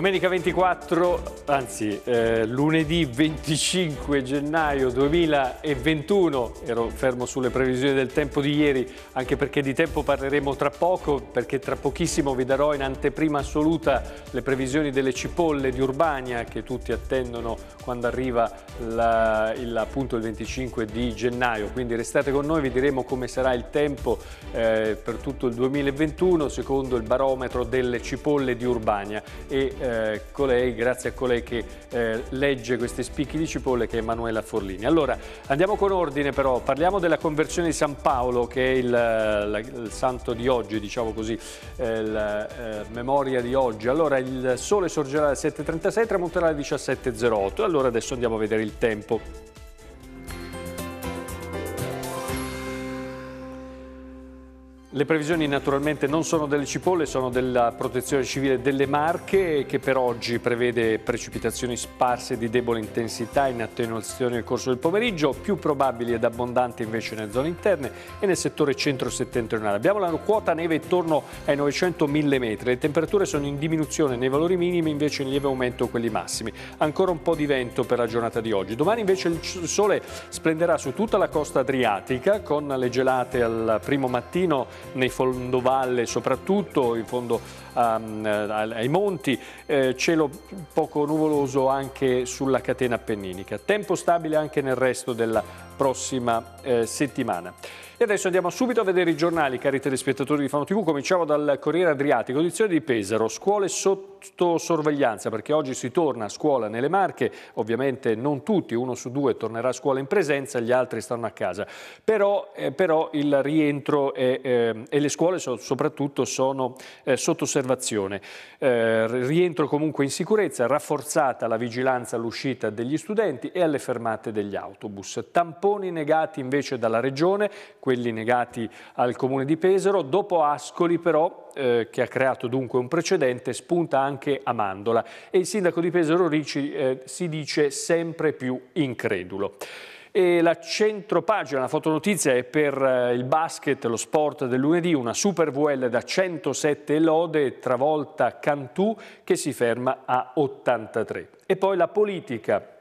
Domenica 24, anzi eh, lunedì 25 gennaio 2021, ero fermo sulle previsioni del tempo di ieri, anche perché di tempo parleremo tra poco, perché tra pochissimo vi darò in anteprima assoluta le previsioni delle cipolle di Urbania che tutti attendono quando arriva la, il, appunto il 25 di gennaio. Quindi restate con noi, vi diremo come sarà il tempo eh, per tutto il 2021 secondo il barometro delle cipolle di Urbania. E, eh, eh, colei, grazie a colei che eh, legge questi spicchi di cipolle che è Emanuela Forlini. Allora andiamo con ordine però, parliamo della conversione di San Paolo che è il, la, il santo di oggi, diciamo così, eh, la eh, memoria di oggi. Allora il sole sorgerà alle 7.36, tramonterà alle 17.08, allora adesso andiamo a vedere il tempo. Le previsioni naturalmente non sono delle cipolle, sono della protezione civile delle Marche che per oggi prevede precipitazioni sparse di debole intensità in attenuazione nel corso del pomeriggio, più probabili ed abbondanti invece nelle zone interne e nel settore centro-settentrionale. Abbiamo la quota neve intorno ai 900-1000 metri, le temperature sono in diminuzione nei valori minimi invece in lieve aumento quelli massimi. Ancora un po' di vento per la giornata di oggi. Domani invece il sole splenderà su tutta la costa adriatica con le gelate al primo mattino nei fondovalle soprattutto, in fondo um, ai monti, eh, cielo poco nuvoloso anche sulla catena appenninica. Tempo stabile anche nel resto della prossima eh, settimana. E adesso andiamo subito a vedere i giornali, cari telespettatori di Fano TV. Cominciamo dal Corriere Adriatico, edizione di Pesaro, scuole sotto sorveglianza, perché oggi si torna a scuola nelle Marche, ovviamente non tutti, uno su due tornerà a scuola in presenza, gli altri stanno a casa. Però, eh, però il rientro è, eh, e le scuole so, soprattutto sono eh, sotto osservazione. Eh, rientro comunque in sicurezza, rafforzata la vigilanza all'uscita degli studenti e alle fermate degli autobus. Tampone tamponi negati invece dalla Regione, quelli negati al Comune di Pesaro, dopo Ascoli però eh, che ha creato dunque un precedente, spunta anche Amandola e il sindaco di Pesaro Ricci eh, si dice sempre più incredulo. E la centropagina, la fotonotizia è per eh, il basket, lo sport del lunedì, una super VL da 107 lode, travolta Cantù che si ferma a 83. E poi la politica,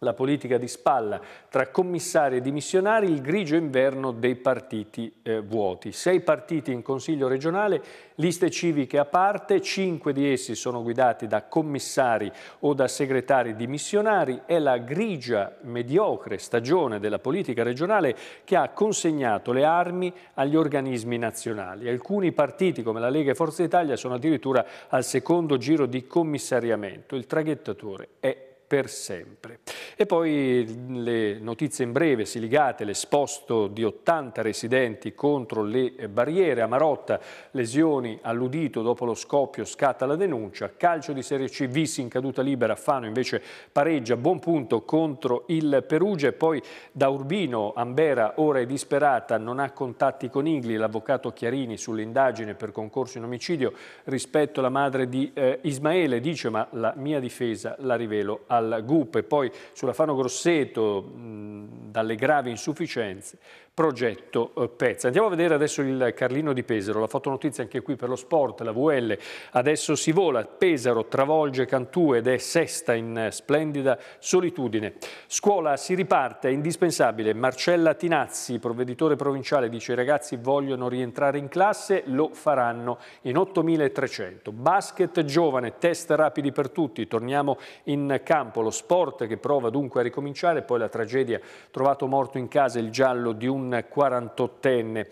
la politica di spalla tra commissari e dimissionari, il grigio inverno dei partiti eh, vuoti. Sei partiti in Consiglio regionale, liste civiche a parte, cinque di essi sono guidati da commissari o da segretari dimissionari. È la grigia, mediocre stagione della politica regionale che ha consegnato le armi agli organismi nazionali. Alcuni partiti, come la Lega e Forza Italia, sono addirittura al secondo giro di commissariamento. Il traghettatore è per sempre. E poi le notizie in breve, Siligate, l'esposto di 80 residenti contro le barriere, a Marotta lesioni all'udito dopo lo scoppio, scatta la denuncia, calcio di Serie C, Visi in caduta libera, Fano invece pareggia, buon punto contro il Perugia e poi da Urbino, Ambera ora è disperata, non ha contatti con Igli, l'avvocato Chiarini sull'indagine per concorso in omicidio rispetto alla madre di eh, Ismaele, dice ma la mia difesa la rivelo a al GUP e poi sulla Fano Grosseto mh, dalle gravi insufficienze, progetto eh, Pezza. Andiamo a vedere adesso il Carlino di Pesaro, la fotonotizia anche qui per lo sport, la VL, adesso si vola, Pesaro travolge Cantù ed è sesta in eh, splendida solitudine. Scuola si riparte, è indispensabile, Marcella Tinazzi, provveditore provinciale, dice i ragazzi vogliono rientrare in classe, lo faranno in 8.300. Basket giovane, test rapidi per tutti, torniamo in campo, lo sport che prova dunque a ricominciare, poi la tragedia, trovato morto in casa il giallo di un un 48enne.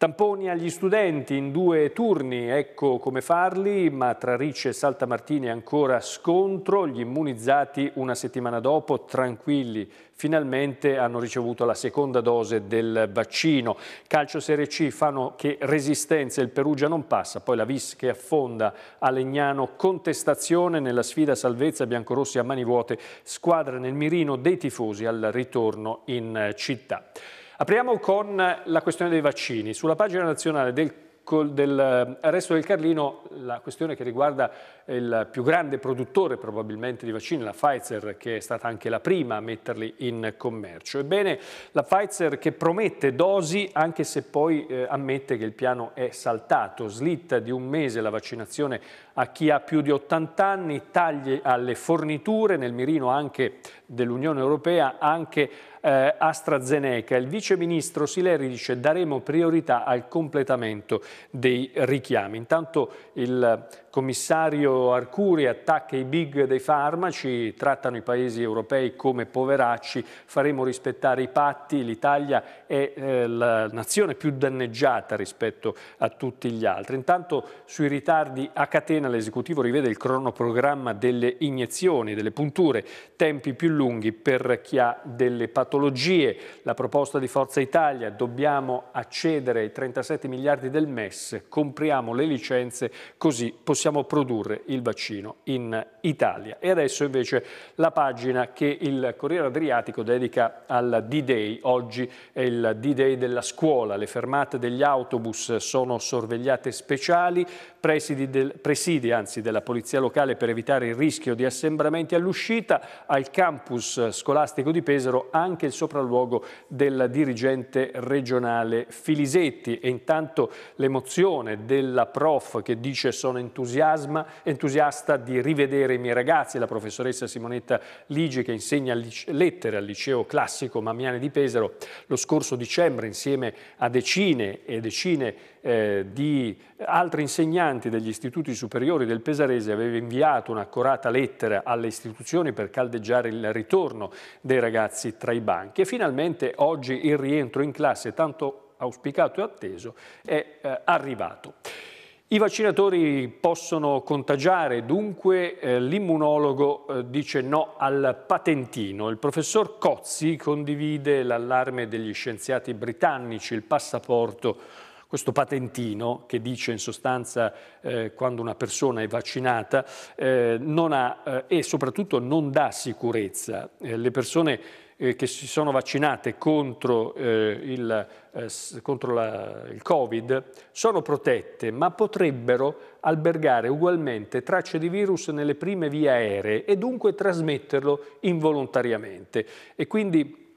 Tamponi agli studenti in due turni, ecco come farli, ma tra Ricci e Saltamartini ancora scontro, gli immunizzati una settimana dopo tranquilli, finalmente hanno ricevuto la seconda dose del vaccino. Calcio Serie C fanno che resistenza, il Perugia non passa, poi la Vis che affonda a Legnano, contestazione nella sfida salvezza biancorossi a mani vuote, squadra nel mirino dei tifosi al ritorno in città. Apriamo con la questione dei vaccini. Sulla pagina nazionale del del eh, resto del Carlino la questione che riguarda il più grande produttore probabilmente di vaccini, la Pfizer, che è stata anche la prima a metterli in commercio. Ebbene, la Pfizer che promette dosi anche se poi eh, ammette che il piano è saltato, slitta di un mese la vaccinazione a chi ha più di 80 anni, tagli alle forniture, nel mirino anche dell'Unione Europea, anche eh, AstraZeneca. Il viceministro Sileri dice daremo priorità al completamento dei richiami. Intanto il commissario Arcuri attacca i big dei farmaci, trattano i paesi europei come poveracci, faremo rispettare i patti, l'Italia è eh, la nazione più danneggiata rispetto a tutti gli altri. Intanto sui ritardi a catena l'esecutivo rivede il cronoprogramma delle iniezioni, delle punture, tempi più lunghi per chi ha delle patologie. La proposta di Forza Italia, dobbiamo accedere ai 37 miliardi del MES, compriamo le licenze così possiamo possiamo produrre il vaccino in Italia. E adesso invece la pagina che il Corriere Adriatico dedica al D-Day. Oggi è il D-Day della scuola, le fermate degli autobus sono sorvegliate speciali, presidi, del, presidi anzi, della polizia locale per evitare il rischio di assembramenti all'uscita, al campus eh, scolastico di Pesaro anche il sopralluogo della dirigente regionale Filisetti e intanto l'emozione della prof che dice sono entusiasta di rivedere i miei ragazzi, la professoressa Simonetta Ligi che insegna lettere al liceo classico Mamiani di Pesaro lo scorso dicembre insieme a decine e decine eh, di altri insegnanti degli istituti superiori del Pesarese aveva inviato un'accorata lettera alle istituzioni per caldeggiare il ritorno dei ragazzi tra i banchi e finalmente oggi il rientro in classe tanto auspicato e atteso è eh, arrivato. I vaccinatori possono contagiare, dunque eh, l'immunologo eh, dice no al patentino. Il professor Cozzi condivide l'allarme degli scienziati britannici, il passaporto questo patentino che dice in sostanza eh, quando una persona è vaccinata eh, ha, eh, e soprattutto non dà sicurezza. Eh, le persone eh, che si sono vaccinate contro, eh, il, eh, contro la, il, Covid sono protette, ma potrebbero albergare ugualmente tracce di virus nelle prime vie aeree e dunque trasmetterlo involontariamente. E quindi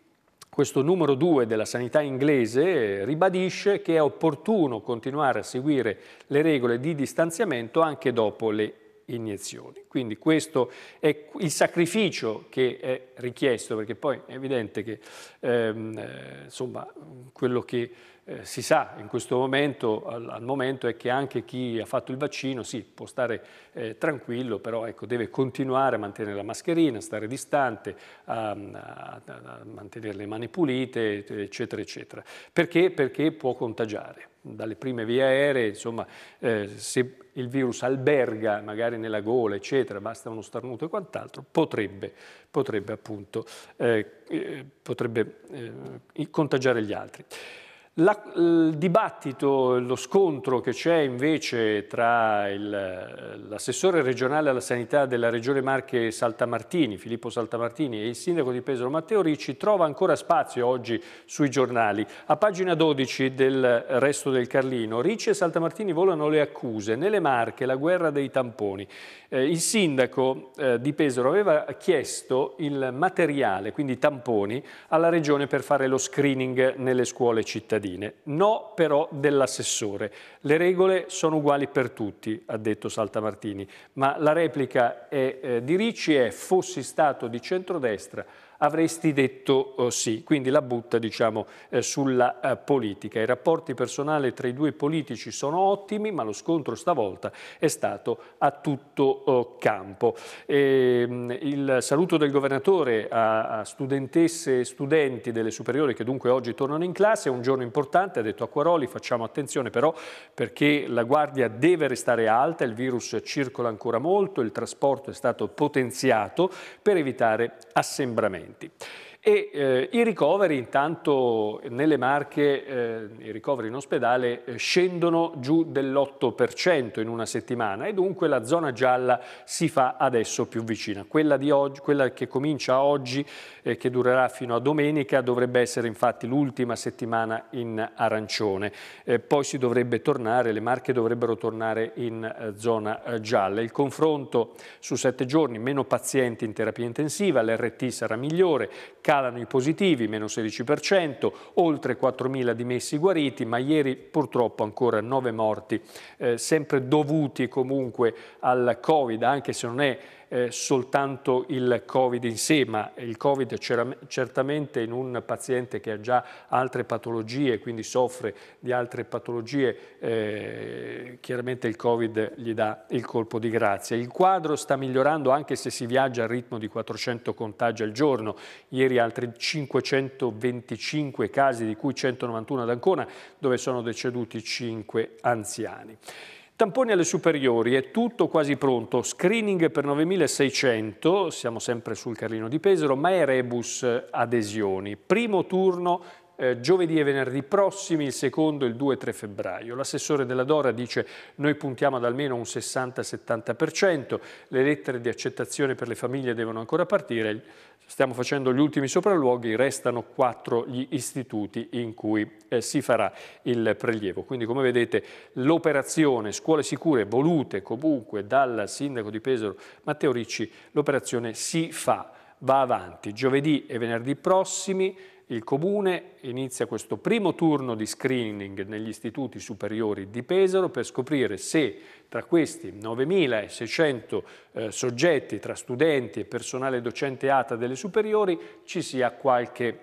questo numero 2 della sanità inglese eh, ribadisce che è opportuno continuare a seguire le regole di distanziamento anche dopo le iniezioni. Quindi questo è il sacrificio che è richiesto, perché poi è evidente che ehm, eh, insomma, quello che eh, si sa in questo momento, al, al, momento, è che anche chi ha fatto il vaccino, sì, può stare eh, tranquillo, però ecco, deve continuare a mantenere la mascherina, stare distante, a, a, a mantenere le mani pulite, eccetera, eccetera. Perché? Perché può contagiare dalle prime vie aeree, insomma, eh, se il virus alberga magari nella gola, eccetera, basta uno starnuto e quant'altro, potrebbe, potrebbe appunto eh, eh potrebbe, eh, contagiare gli altri. La, il dibattito, lo scontro che c'è invece tra il, l'assessore regionale alla sanità della Regione Marche Saltamartini, Filippo Saltamartini, e il sindaco di Pesaro Matteo Ricci trova ancora spazio oggi sui giornali. A pagina 12 del Resto del Carlino, Ricci e Saltamartini volano le accuse. Nelle Marche la guerra dei tamponi. Eh, il sindaco eh, di Pesaro aveva chiesto il materiale, quindi i tamponi, alla Regione per fare lo screening nelle scuole cittadine cittadine, no però dell'assessore. Le regole sono uguali per tutti, ha detto Saltamartini, ma la replica è, eh, di Ricci è fossi stato di centrodestra avresti detto eh, sì. Quindi la butta diciamo, eh, sulla eh, politica. I rapporti personali tra i due politici sono ottimi, ma lo scontro stavolta è stato a tutto campo. E, ehm, il saluto del governatore a studentesse e studenti delle superiori che dunque oggi tornano in classe è un giorno importante, ha detto a Quaroli facciamo attenzione però perché la guardia deve restare alta, il virus circola ancora molto, il trasporto è stato potenziato per evitare assembramenti. 2020. E eh, i ricoveri intanto nelle Marche, eh, i ricoveri in ospedale eh, scendono giù dell'8% in una settimana e dunque la zona gialla si fa adesso più vicina. Quella, oggi, quella che comincia oggi e eh, che durerà fino a domenica dovrebbe essere infatti l'ultima settimana in arancione. Eh, poi si dovrebbe tornare, le Marche dovrebbero tornare in zona gialla. Il confronto su sette giorni, meno pazienti in terapia intensiva, l'RT sarà migliore, Calano i positivi, meno 16%, oltre 4.000 dimessi guariti, ma ieri purtroppo ancora 9 morti, eh, sempre dovuti comunque al Covid, anche se non è eh, soltanto il Covid in sé, ma il Covid certamente in un paziente che ha già altre patologie, quindi soffre di altre patologie, eh, chiaramente il Covid gli dà il colpo di grazia. Il quadro sta migliorando anche se si viaggia al ritmo di 400 contagi al giorno, ieri altri 525 casi, di cui 191 ad Ancona, dove sono deceduti 5 anziani. Tamponi alle superiori, è tutto quasi pronto, screening per 9600, siamo sempre sul Carlino di Pesaro, ma è rebus eh, adesioni. Primo turno eh, giovedì e venerdì prossimi, il secondo il 2 e 3 febbraio. L'assessore della Dora dice noi puntiamo ad almeno un 60-70%, le lettere di accettazione per le famiglie devono ancora partire, stiamo facendo gli ultimi sopralluoghi, restano quattro gli istituti in cui eh, si farà il prelievo. Quindi come vedete l'operazione scuole sicure volute comunque dal sindaco di Pesaro Matteo Ricci, l'operazione si fa, va avanti giovedì e venerdì prossimi, il Comune inizia questo primo turno di screening negli istituti superiori di Pesaro per scoprire se tra questi 9.600 eh, soggetti, tra studenti e personale docente ATA delle superiori, ci sia qualche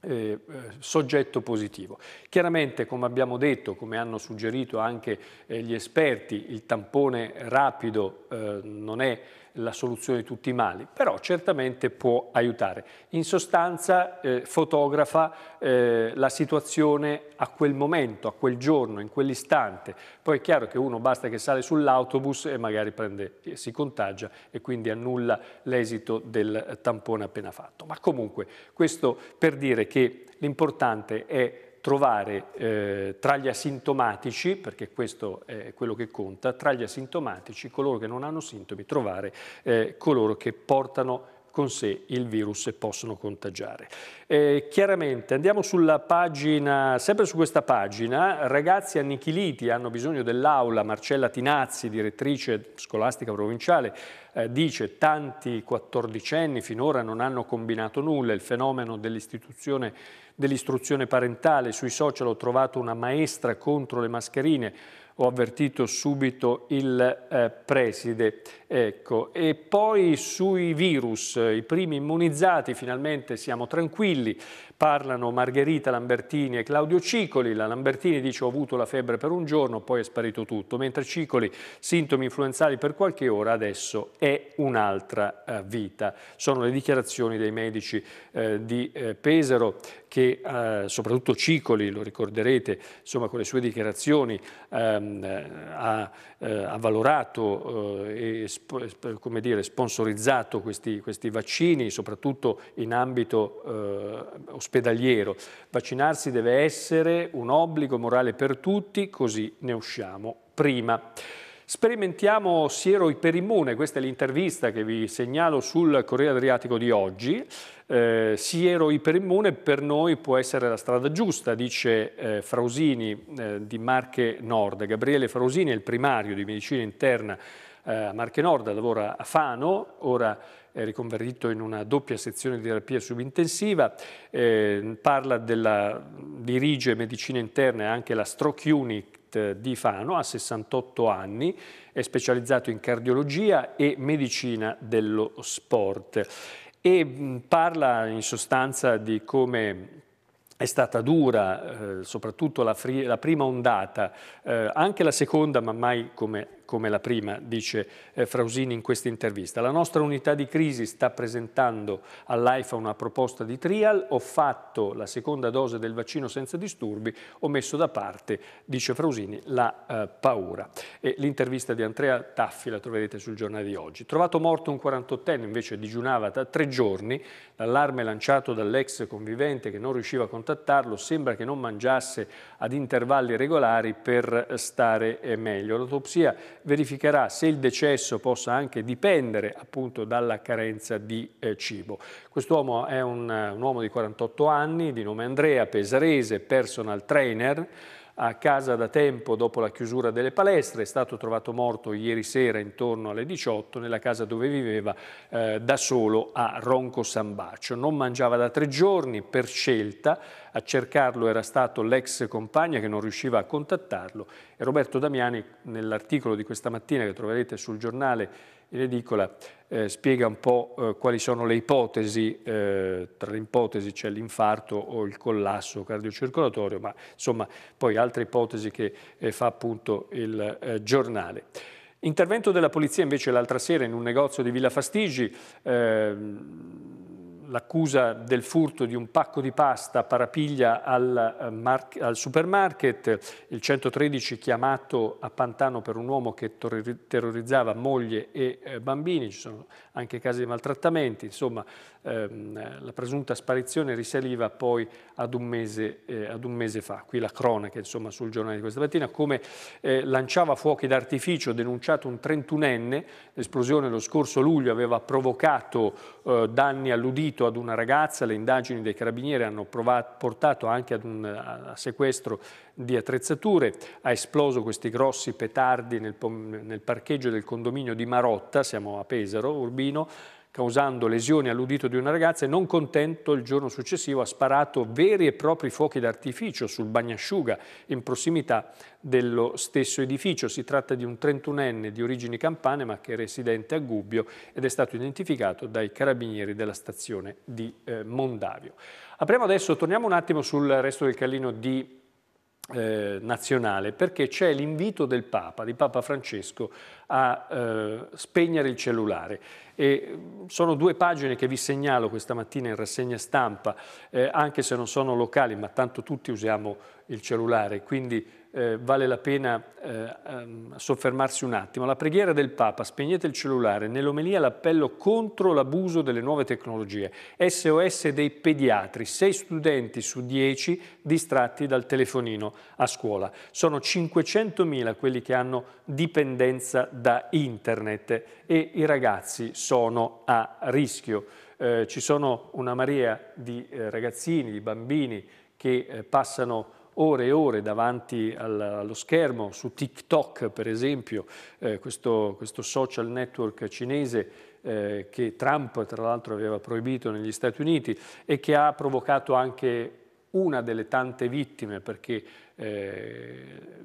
eh, eh, soggetto positivo. Chiaramente, come abbiamo detto, come hanno suggerito anche eh, gli esperti, il tampone rapido eh, non è la soluzione di tutti i mali, però certamente può aiutare. In sostanza eh, fotografa eh, la situazione a quel momento, a quel giorno, in quell'istante. Poi è chiaro che uno basta che sale sull'autobus e magari prende, eh, si contagia e quindi annulla l'esito del tampone appena fatto. Ma comunque questo per dire che l'importante è trovare eh, tra gli asintomatici, perché questo è quello che conta, tra gli asintomatici, coloro che non hanno sintomi, trovare eh, coloro che portano con sé il virus e possono contagiare. Eh, chiaramente andiamo sulla pagina, sempre su questa pagina, ragazzi annichiliti hanno bisogno dell'aula, Marcella Tinazzi, direttrice scolastica provinciale, eh, dice tanti quattordicenni finora non hanno combinato nulla, il fenomeno dell'istituzione dell'istruzione parentale, sui social ho trovato una maestra contro le mascherine, ho avvertito subito il eh, preside. Ecco. E poi sui virus, i primi immunizzati, finalmente siamo tranquilli, parlano Margherita Lambertini e Claudio Cicoli, la Lambertini dice ho avuto la febbre per un giorno, poi è sparito tutto, mentre Cicoli sintomi influenzali per qualche ora, adesso è un'altra eh, vita. Sono le dichiarazioni dei medici eh, di eh, Pesaro che eh, soprattutto Cicoli, lo ricorderete, insomma, con le sue dichiarazioni ehm, eh, ha eh, avvalorato eh, e dire, sponsorizzato questi, questi, vaccini, soprattutto in ambito eh, ospedaliero. Vaccinarsi deve essere un obbligo morale per tutti, così ne usciamo prima. Sperimentiamo siero iperimmune, questa è l'intervista che vi segnalo sul Corriere Adriatico di oggi. Eh, siero iperimmune per noi può essere la strada giusta, dice eh, Frausini eh, di Marche Nord. Gabriele Frausini è il primario di medicina interna eh, a Marche Nord, lavora a Fano, ora è riconvertito in una doppia sezione di terapia subintensiva, eh, parla della, dirige medicina interna e anche la Stroke Unit Medinet di Fano, ha 68 anni, è specializzato in cardiologia e medicina dello sport e parla in sostanza di come è stata dura, eh, soprattutto la, la, prima ondata, eh, anche la seconda, ma mai come come la prima, dice eh, Frausini in questa intervista. La nostra unità di crisi sta presentando all'AIFA una proposta di trial, ho fatto la seconda dose del vaccino senza disturbi, ho messo da parte, dice Frausini, la eh, paura. l'intervista di Andrea Taffi la troverete sul giornale di oggi. Trovato morto un 48enne, invece digiunava da tre giorni, l'allarme lanciato dall'ex convivente che non riusciva a contattarlo, sembra che non mangiasse ad intervalli regolari per eh, stare eh, meglio. L'autopsia verificherà se il decesso possa anche dipendere appunto dalla carenza di eh, cibo. Quest'uomo è un, un uomo di 48 anni, di nome Andrea Pesarese, personal trainer, a casa da tempo dopo la chiusura delle palestre, è stato trovato morto ieri sera intorno alle 18 nella casa dove viveva eh, da solo a Ronco San Bacio. Non mangiava da tre giorni per scelta, a cercarlo era stato l'ex compagna che non riusciva a contattarlo e Roberto Damiani nell'articolo di questa mattina che troverete sul giornale in edicola eh, spiega un po' eh, quali sono le ipotesi, eh, tra le ipotesi c'è l'infarto o il collasso cardiocircolatorio, ma insomma poi altre ipotesi che eh, fa appunto il eh, giornale. Intervento della polizia invece l'altra sera in un negozio di Villa Fastigi, ehm, l'accusa del furto di un pacco di pasta parapiglia al, eh, al, supermarket, il 113 chiamato a Pantano per un uomo che terrorizzava moglie e eh, bambini, ci sono anche casi di maltrattamenti, insomma Ehm, la presunta sparizione risaliva poi ad un mese, eh, ad un mese fa. Qui la cronaca insomma, sul giornale di questa mattina, come eh, lanciava fuochi d'artificio denunciato un 31enne, l'esplosione lo scorso luglio aveva provocato eh, danni all'udito ad una ragazza, le indagini dei carabinieri hanno provato, portato anche ad un a, a sequestro di attrezzature, ha esploso questi grossi petardi nel, nel parcheggio del condominio di Marotta, siamo a Pesaro, Urbino, causando lesioni all'udito di una ragazza e non contento il giorno successivo ha sparato veri e propri fuochi d'artificio sul bagnasciuga in prossimità dello stesso edificio. Si tratta di un 31enne di origini campane ma che è residente a Gubbio ed è stato identificato dai carabinieri della stazione di eh, Mondavio. Apriamo adesso, torniamo un attimo sul resto del Callino di eh, nazionale perché c'è l'invito del Papa, di Papa Francesco, a eh, spegnere il cellulare. E mm, sono due pagine che vi segnalo questa mattina in rassegna stampa, eh, anche se non sono locali, ma tanto tutti usiamo il cellulare, quindi eh, vale la pena eh, ehm, soffermarsi un attimo. La preghiera del Papa, spegnete il cellulare, nell'omelia l'appello contro l'abuso delle nuove tecnologie, SOS dei pediatri, 6 studenti su 10 distratti dal telefonino a scuola. Sono 500.000 quelli che hanno dipendenza da internet e i ragazzi sono a rischio. Eh, ci sono una marea di eh, ragazzini, di bambini che eh, passano ore e ore davanti allo schermo, su TikTok per esempio, eh, questo, questo social network cinese eh, che Trump tra l'altro aveva proibito negli Stati Uniti e che ha provocato anche una delle tante vittime, perché eh,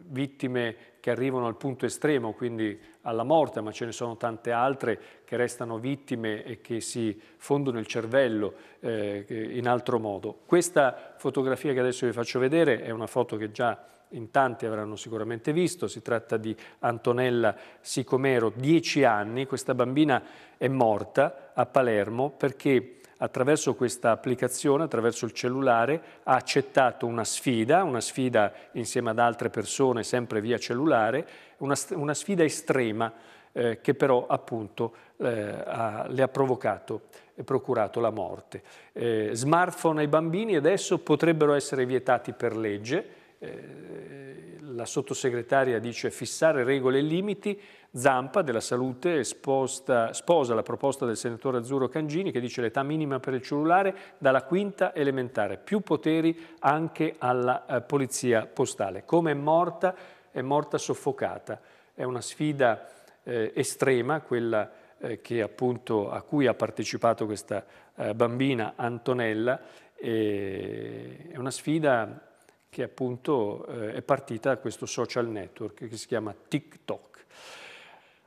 vittime che arrivano al punto estremo, quindi alla morte, ma ce ne sono tante altre che restano vittime e che si fondono il cervello eh, in altro modo. Questa fotografia che adesso vi faccio vedere è una foto che già in tanti avranno sicuramente visto, si tratta di Antonella Sicomero, 10 anni, questa bambina è morta a Palermo perché attraverso questa applicazione, attraverso il cellulare, ha accettato una sfida, una sfida insieme ad altre persone sempre via cellulare, una, una sfida estrema eh, che però appunto eh, ha, le ha provocato e procurato la morte. Eh, smartphone ai bambini adesso potrebbero essere vietati per legge, eh, la sottosegretaria dice fissare regole e limiti, Zampa della Salute sposta, sposa la proposta del senatore Azzurro Cangini che dice l'età minima per il cellulare dalla quinta elementare, più poteri anche alla eh, polizia postale. Come è morta? È morta soffocata. È una sfida eh, estrema quella eh, appunto, a cui ha partecipato questa eh, bambina Antonella. è una sfida che appunto eh, è partita da questo social network che si chiama TikTok.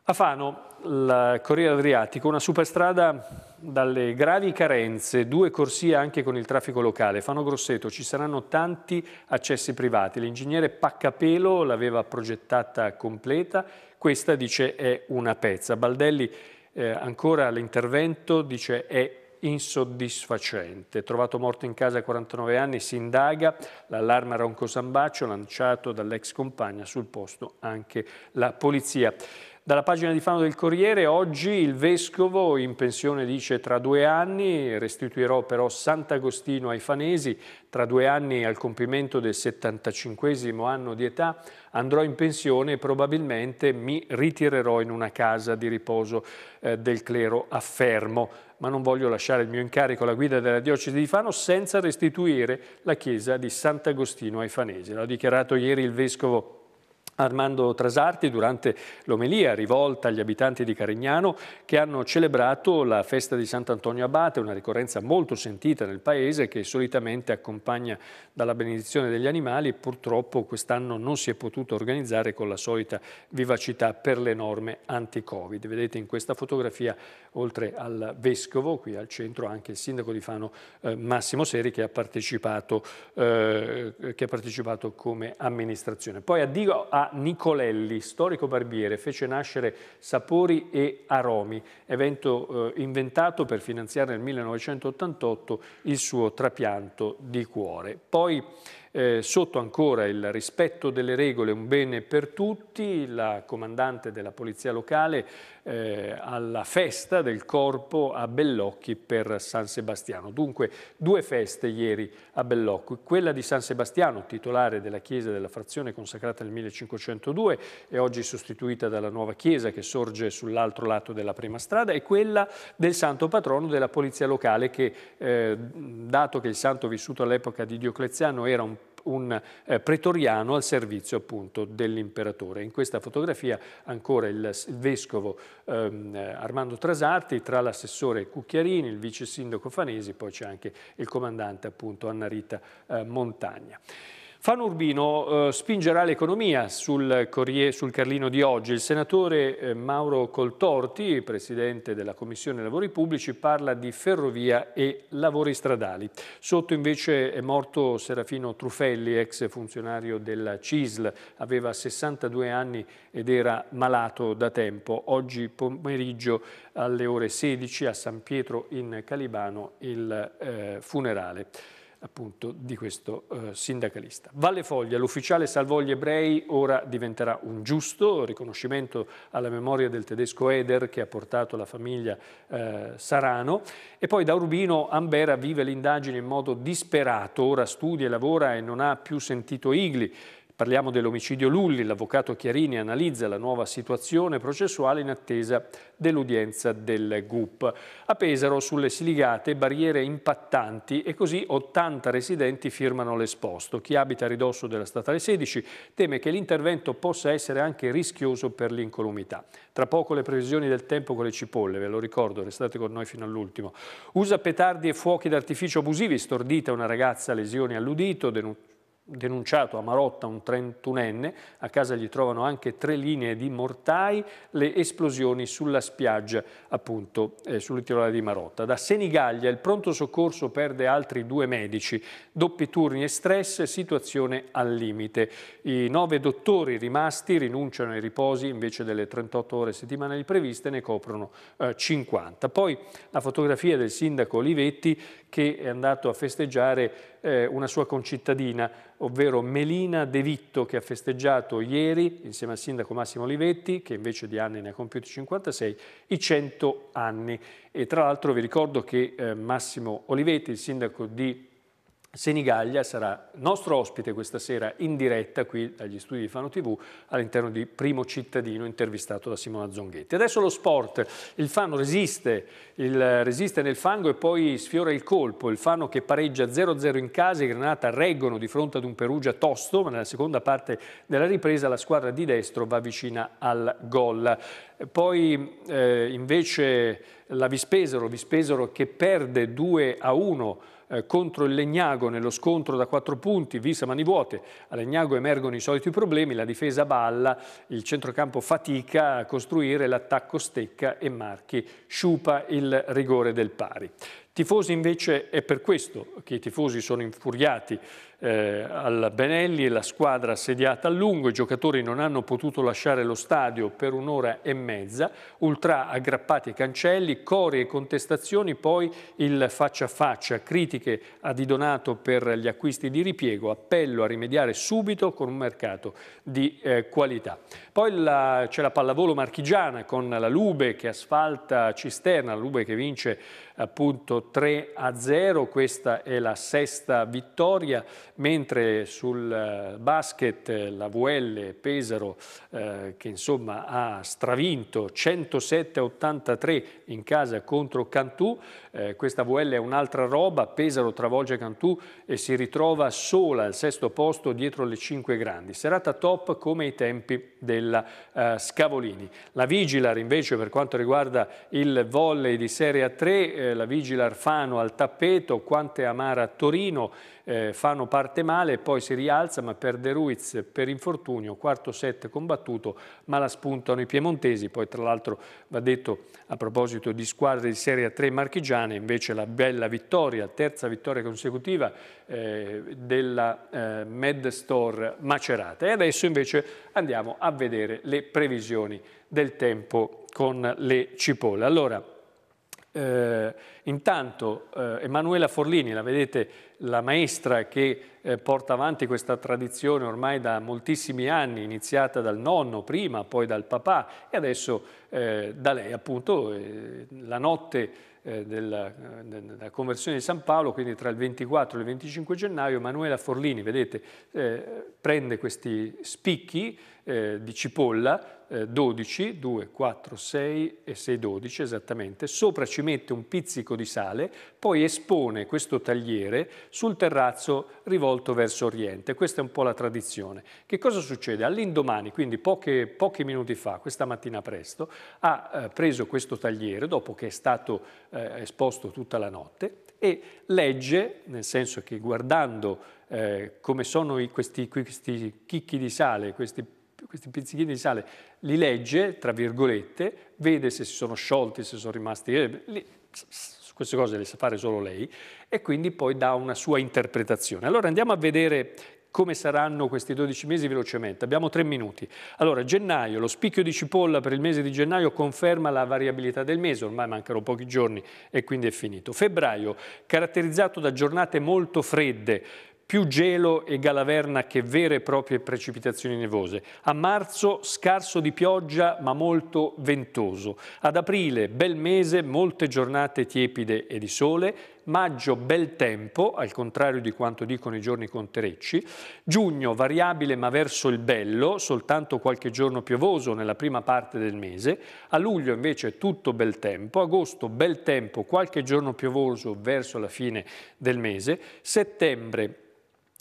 A Fano, la Corriere Adriatico, una superstrada dalle gravi carenze, due corsie anche con il traffico locale. Fano Grosseto, ci saranno tanti accessi privati. L'ingegnere Paccapelo l'aveva progettata completa, questa dice è una pezza. Baldelli eh, ancora all'intervento dice è insoddisfacente. Trovato morto in casa a 49 anni, si indaga, l'allarme a Ronco Sambaccio lanciato dall'ex compagna sul posto anche la polizia. Dalla pagina di Fano del Corriere oggi il Vescovo in pensione dice tra due anni restituirò però Sant'Agostino ai fanesi, tra due anni al compimento del 75 anno di età andrò in pensione e probabilmente mi ritirerò in una casa di riposo eh, del clero a Fermo, ma non voglio lasciare il mio incarico alla guida della diocesi di Fano senza restituire la chiesa di Sant'Agostino ai fanesi. L'ha dichiarato ieri il Vescovo Armando Trasarti durante l'omelia rivolta agli abitanti di Carignano che hanno celebrato la festa di Sant'Antonio Abate, una ricorrenza molto sentita nel paese che solitamente accompagna dalla benedizione degli animali, purtroppo quest'anno non si è potuto organizzare con la solita vivacità per le norme anti-Covid. Vedete in questa fotografia oltre al vescovo, qui al centro anche il sindaco di Fano eh, Massimo Seri che ha partecipato, eh, che ha partecipato come amministrazione. Poi addio a a Nicolelli, storico barbiere, fece nascere Sapori e Aromi, evento eh, inventato per finanziare nel 1988 il suo trapianto di cuore. Poi eh, sotto ancora il rispetto delle regole, un bene per tutti, la comandante della polizia locale eh, alla festa del corpo a Bellocchi per San Sebastiano. Dunque due feste ieri a Bellocchi, quella di San Sebastiano, titolare della chiesa della frazione consacrata nel 1502 e oggi sostituita dalla nuova chiesa che sorge sull'altro lato della prima strada, e quella del santo patrono della polizia locale che, eh, dato che il santo vissuto all'epoca di Diocleziano era un un eh, pretoriano al servizio appunto dell'imperatore. In questa fotografia ancora il, il vescovo ehm, Armando Trasarti, tra l'assessore Cucchiarini, il vice sindaco Fanesi, poi c'è anche il comandante appunto Annarita eh, Montagna. Fanurbino eh, spingerà l'economia sul, sul, Carlino di oggi. Il senatore eh, Mauro Coltorti, presidente della Commissione Lavori Pubblici, parla di ferrovia e lavori stradali. Sotto invece è morto Serafino Truffelli, ex funzionario della CISL. Aveva 62 anni ed era malato da tempo. Oggi pomeriggio alle ore 16 a San Pietro in Calibano il eh, funerale appunto di questo eh, sindacalista. Valle Foglia, l'ufficiale salvò gli ebrei, ora diventerà un giusto riconoscimento alla memoria del tedesco Eder che ha portato la famiglia eh, Sarano e poi da Urbino Ambera vive l'indagine in modo disperato, ora studia e lavora e non ha più sentito Igli, Parliamo dell'omicidio Lulli, l'avvocato Chiarini analizza la nuova situazione processuale in attesa dell'udienza del GUP. A Pesaro sulle Siligate barriere impattanti e così 80 residenti firmano l'esposto. Chi abita a ridosso della statale 16 teme che l'intervento possa essere anche rischioso per l'incolumità. Tra poco le previsioni del tempo con le cipolle, ve lo ricordo, restate con noi fino all'ultimo. Usa petardi e fuochi d'artificio abusivi, stordita una ragazza lesioni all'udito, denunciata denunciato a Marotta un 31enne, a casa gli trovano anche tre linee di mortai, le esplosioni sulla spiaggia appunto eh, sull'isolare di Marotta. Da Senigallia il pronto soccorso perde altri due medici, doppi turni e stress, situazione al limite. I nove dottori rimasti rinunciano ai riposi invece delle 38 ore settimanali previste ne coprono eh, 50. Poi la fotografia del sindaco Olivetti che è andato a festeggiare eh, una sua concittadina, ovvero Melina De Vitto, che ha festeggiato ieri, insieme al sindaco Massimo Olivetti, che invece di anni ne ha compiuti 56, i 100 anni. E tra l'altro vi ricordo che eh, Massimo Olivetti, il sindaco di Senigaglia sarà nostro ospite questa sera in diretta qui dagli studi di Fano TV all'interno di Primo Cittadino intervistato da Simona Zonghetti. Adesso lo sport, il Fano resiste, il, resiste nel fango e poi sfiora il colpo, il Fano che pareggia 0-0 in casa, e Granata reggono di fronte ad un Perugia tosto, ma nella seconda parte della ripresa la squadra di destro va vicina al gol. Poi eh, invece la Vispesero, Vispesero che perde 2 a 1 eh, contro il Legnago nello scontro da quattro punti, Visa mani vuote, a Legnago emergono i soliti problemi, la difesa balla, il centrocampo fatica a costruire, l'attacco stecca e Marchi sciupa il rigore del pari. Tifosi invece è per questo che i tifosi sono infuriati eh, al Benelli e la squadra assediata a lungo, i giocatori non hanno potuto lasciare lo stadio per un'ora e mezza, ultra aggrappati ai cancelli, cori e contestazioni, poi il faccia a faccia, critiche a Di Donato per gli acquisti di ripiego, appello a rimediare subito con un mercato di eh, qualità. Poi c'è la pallavolo marchigiana con la Lube che asfalta Cisterna, la Lube che vince appunto 3 a 0, questa è la sesta vittoria mentre sul eh, basket eh, la VL Pesaro eh, che insomma ha stravinto 107-83 in casa contro Cantù, eh, questa VL è un'altra roba, Pesaro travolge Cantù e si ritrova sola al sesto posto dietro le cinque grandi, serata top come i tempi della eh, Scavolini. La Vigilar invece per quanto riguarda il volley di Serie A3, eh, la Vigilar Fano al tappeto, Quante Amara Torino, eh, fanno parte male, e poi si rialza, ma per De Ruiz per infortunio, quarto set combattuto, ma la spuntano i piemontesi, poi tra l'altro va detto a proposito di squadre di Serie A 3 marchigiane, invece la bella vittoria, terza vittoria consecutiva eh, della eh, Store Macerata. E adesso invece andiamo a vedere le previsioni del tempo con le cipolle. Allora, eh, intanto eh, Emanuela Forlini, la vedete, la maestra che eh, porta avanti questa tradizione ormai da moltissimi anni, iniziata dal nonno prima, poi dal papà e adesso eh, da lei appunto eh, la notte eh, della, della, conversione di San Paolo, quindi tra il 24 e il 25 gennaio, Emanuela Forlini, vedete, prende questi spicchi, eh, di cipolla, eh, 12, 2, 4, 6 e 6, 12 esattamente, sopra ci mette un pizzico di sale, poi espone questo tagliere sul terrazzo rivolto verso oriente, questa è un po' la tradizione. Che cosa succede? All'indomani, quindi poche, pochi minuti fa, questa mattina presto, ha eh, preso questo tagliere dopo che è stato eh, esposto tutta la notte e legge, nel senso che guardando eh, come sono i, questi, questi chicchi di sale, questi questi pizzichini di sale, li legge, tra virgolette, vede se si sono sciolti, se sono rimasti... Eh, li, queste cose le sa fare solo lei e quindi poi dà una sua interpretazione. Allora andiamo a vedere come saranno questi 12 mesi velocemente. Abbiamo tre minuti. Allora, gennaio, lo spicchio di cipolla per il mese di gennaio conferma la variabilità del mese, ormai mancano pochi giorni e quindi è finito. Febbraio, caratterizzato da giornate molto fredde, più gelo e galaverna che vere e proprie precipitazioni nevose. A marzo scarso di pioggia ma molto ventoso. Ad aprile bel mese, molte giornate tiepide e di sole. Maggio bel tempo, al contrario di quanto dicono i giorni conterecci. Giugno variabile ma verso il bello, soltanto qualche giorno piovoso nella prima parte del mese. A luglio invece tutto bel tempo. Agosto bel tempo, qualche giorno piovoso verso la fine del mese. Settembre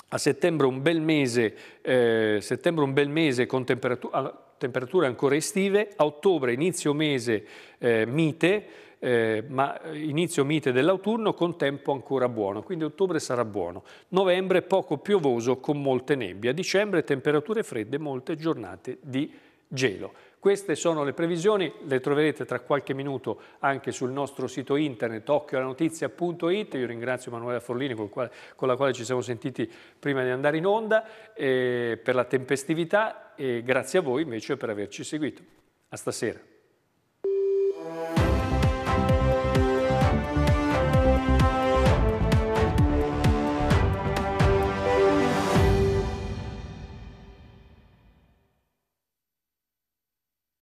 a settembre un bel mese, eh, settembre un bel mese con temperatura, temperature ancora estive, a ottobre inizio mese eh, mite, eh, ma eh, inizio mite dell'autunno con tempo ancora buono, quindi ottobre sarà buono. Novembre poco piovoso con molte nebbie, a dicembre temperature fredde, molte giornate di gelo. Queste sono le previsioni, le troverete tra qualche minuto anche sul nostro sito internet occhioalanotizia.it. Io ringrazio Emanuela Forlini con, quale, con, la quale ci siamo sentiti prima di andare in onda eh, per la tempestività e grazie a voi invece per averci seguito. A stasera.